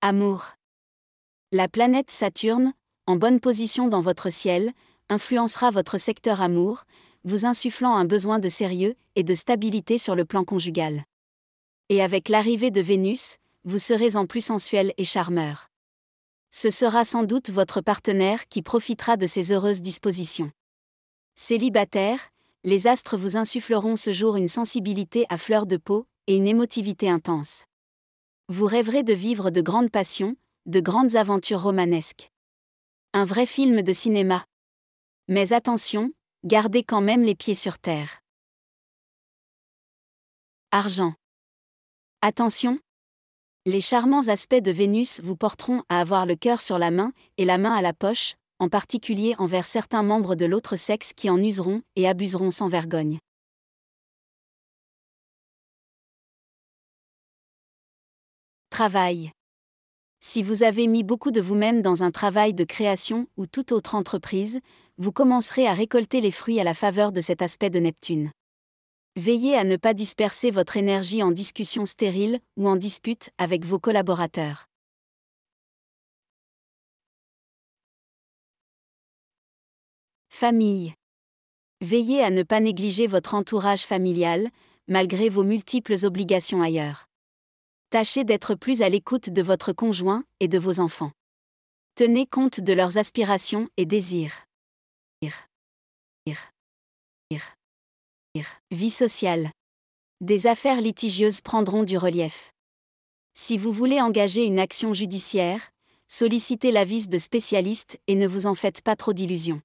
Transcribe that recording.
Amour. La planète Saturne, en bonne position dans votre ciel, influencera votre secteur amour, vous insufflant un besoin de sérieux et de stabilité sur le plan conjugal. Et avec l'arrivée de Vénus, vous serez en plus sensuel et charmeur. Ce sera sans doute votre partenaire qui profitera de ces heureuses dispositions. Célibataire, les astres vous insuffleront ce jour une sensibilité à fleur de peau et une émotivité intense. Vous rêverez de vivre de grandes passions, de grandes aventures romanesques. Un vrai film de cinéma. Mais attention, gardez quand même les pieds sur terre. Argent. Attention. Les charmants aspects de Vénus vous porteront à avoir le cœur sur la main et la main à la poche, en particulier envers certains membres de l'autre sexe qui en useront et abuseront sans vergogne. Travail. Si vous avez mis beaucoup de vous-même dans un travail de création ou toute autre entreprise, vous commencerez à récolter les fruits à la faveur de cet aspect de Neptune. Veillez à ne pas disperser votre énergie en discussions stériles ou en disputes avec vos collaborateurs. Famille. Veillez à ne pas négliger votre entourage familial, malgré vos multiples obligations ailleurs. Tâchez d'être plus à l'écoute de votre conjoint et de vos enfants. Tenez compte de leurs aspirations et désirs. Vie sociale. Des affaires litigieuses prendront du relief. Si vous voulez engager une action judiciaire, sollicitez l'avis de spécialistes et ne vous en faites pas trop d'illusions.